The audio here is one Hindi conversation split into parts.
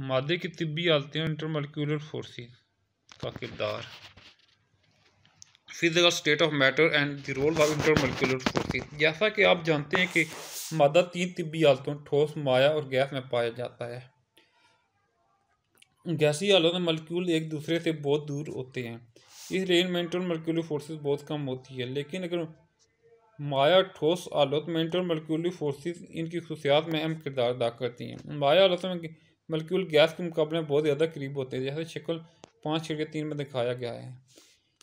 मादे की तबी हालतें और इंटरमोलिकुलर फोर्सेस का किरदार physical state of matter and the role of intermolecular forces जैसा कि आप जानते हैं कि मादा तीन तबी हालतों ठोस माया और गैस में पाया जाता है गैसी हालत में मलिक्यूल एक दूसरे से बहुत दूर होते हैं इस रेंज में इंटरमोलिकुलर फोर्सेस बहुत कम होती है लेकिन अगर माया ठोस आलोत में इंटरमोलिकुलर फोर्सेस इनकी खसूसियात में अहम किरदार अदा करती हैं माया हालत में मलिक्यूल गैस के मुकाबले में बहुत ज़्यादा करीब होते हैं जैसे शक्ल पाँच छिड़के तीन में दिखाया गया है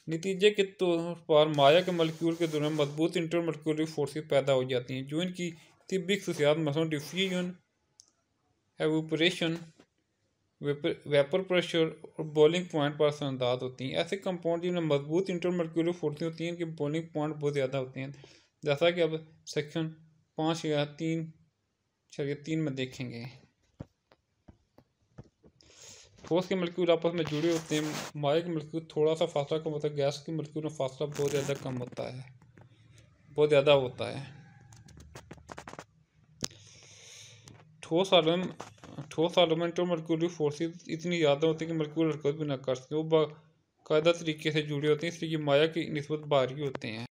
नतीजे के तौर पर माया के मलिक्यूल के दौरान मजबूत इंटर मॉलिक्यूलरी पैदा हो जाती हैं जो इनकी तिब्बी खसूसियात मसलन डिफ्यूजन एवोपरेशन वेपर प्रेशर और बॉलिंग पॉइंट पर असरअंदाज होती हैं ऐसे कंपाउंड जिनमें मजबूत इंटर मॉलिक्यूलर होती हैं कि बॉलिंग पॉइंट बहुत ज़्यादा होते हैं जैसा कि अब सेक्शन पाँच या तीन चलिए तीन में देखेंगे ठोस के मलक्यूल आपस में जुड़े होते हैं माए के मलक्यूल थोड़ा सा फासला कम होता है गैस के मलक्यूल में फासला बहुत ज़्यादा कम होता है बहुत ज़्यादा होता है ठोस आलम ठोस आलमेंटो मलक्यूली फोर्सेस इतनी ज़्यादा होती है कि मलक्यूल हरकत भी ना कर सकते वो बायदा तरीके से जुड़े होते हैं इसलिए माया की नस्बत भारी होते हैं